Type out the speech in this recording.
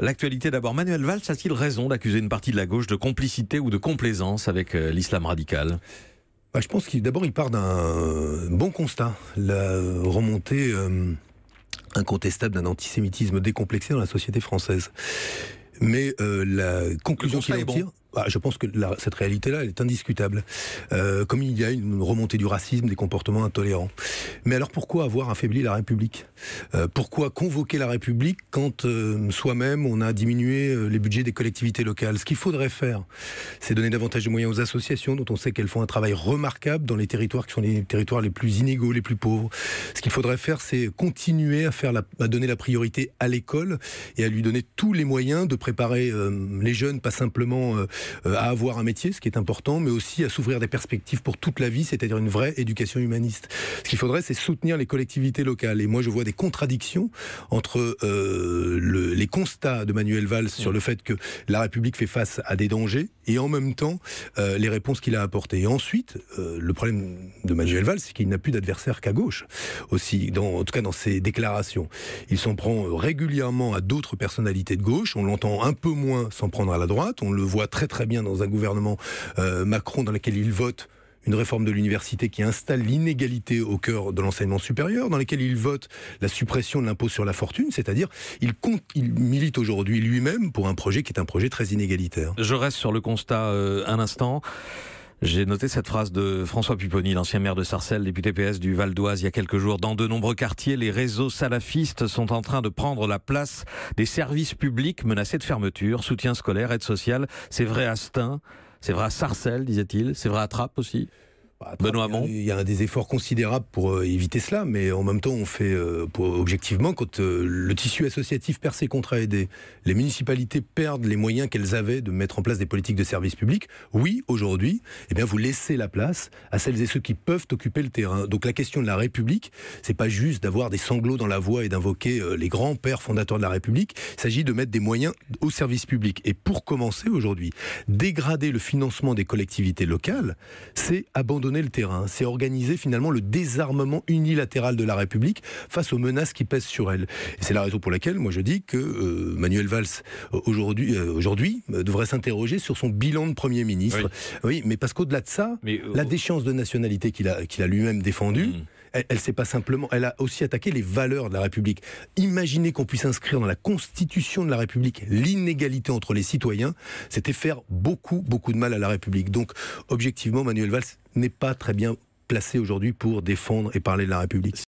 L'actualité d'abord, Manuel Valls a-t-il raison d'accuser une partie de la gauche de complicité ou de complaisance avec euh, l'islam radical bah, Je pense qu'il d'abord il part d'un bon constat, la remontée euh, incontestable d'un antisémitisme décomplexé dans la société française. Mais euh, la conclusion qu'il tire, ah, je pense que la, cette réalité-là, elle est indiscutable. Euh, comme il y a une remontée du racisme, des comportements intolérants. Mais alors pourquoi avoir affaibli la République euh, Pourquoi convoquer la République quand euh, soi-même on a diminué euh, les budgets des collectivités locales Ce qu'il faudrait faire, c'est donner davantage de moyens aux associations dont on sait qu'elles font un travail remarquable dans les territoires qui sont les territoires les plus inégaux, les plus pauvres. Ce qu'il faudrait faire, c'est continuer à, faire la, à donner la priorité à l'école et à lui donner tous les moyens de préparer euh, les jeunes, pas simplement... Euh, à avoir un métier, ce qui est important, mais aussi à s'ouvrir des perspectives pour toute la vie, c'est-à-dire une vraie éducation humaniste. Ce qu'il faudrait, c'est soutenir les collectivités locales. Et moi, je vois des contradictions entre euh, les constats de Manuel Valls sur le fait que la République fait face à des dangers et en même temps euh, les réponses qu'il a apportées. ensuite, euh, le problème de Manuel Valls, c'est qu'il n'a plus d'adversaire qu'à gauche, aussi, dans, en tout cas dans ses déclarations. Il s'en prend euh, régulièrement à d'autres personnalités de gauche, on l'entend un peu moins s'en prendre à la droite, on le voit très très bien dans un gouvernement Macron dans lequel il vote une réforme de l'université qui installe l'inégalité au cœur de l'enseignement supérieur, dans laquelle il vote la suppression de l'impôt sur la fortune, c'est-à-dire il, il milite aujourd'hui lui-même pour un projet qui est un projet très inégalitaire. Je reste sur le constat euh, un instant. J'ai noté cette phrase de François Pupponi, l'ancien maire de Sarcelles, député PS du Val d'Oise, il y a quelques jours. Dans de nombreux quartiers, les réseaux salafistes sont en train de prendre la place des services publics menacés de fermeture, soutien scolaire, aide sociale. C'est vrai Astin c'est vrai Sarcelle, disait-il. C'est vrai Attrape aussi. Bah, Benoît Il y a des efforts considérables pour euh, éviter cela, mais en même temps, on fait euh, objectivement, quand euh, le tissu associatif perd ses contrats aidés, les municipalités perdent les moyens qu'elles avaient de mettre en place des politiques de service public, oui, aujourd'hui, eh bien, vous laissez la place à celles et ceux qui peuvent occuper le terrain. Donc la question de la République, c'est pas juste d'avoir des sanglots dans la voix et d'invoquer les grands pères fondateurs de la République, il s'agit de mettre des moyens au service public. Et pour commencer aujourd'hui, dégrader le financement des collectivités locales, c'est abandonner le terrain. C'est organiser finalement le désarmement unilatéral de la République face aux menaces qui pèsent sur elle. c'est la raison pour laquelle, moi, je dis que euh, Manuel Valls, euh, aujourd'hui, euh, devrait s'interroger sur son bilan de Premier ministre. Oui, mais parce qu'au-delà de ça, la déchéance de nationalité qu'il a, lui-même défendue, mm elle, pas simplement, elle a aussi attaqué les valeurs de la République. Imaginez qu'on puisse inscrire dans la Constitution de la République l'inégalité entre les citoyens, c'était faire beaucoup, beaucoup de mal à la République. Donc, objectivement, Manuel Valls n'est pas très bien placé aujourd'hui pour défendre et parler de la République.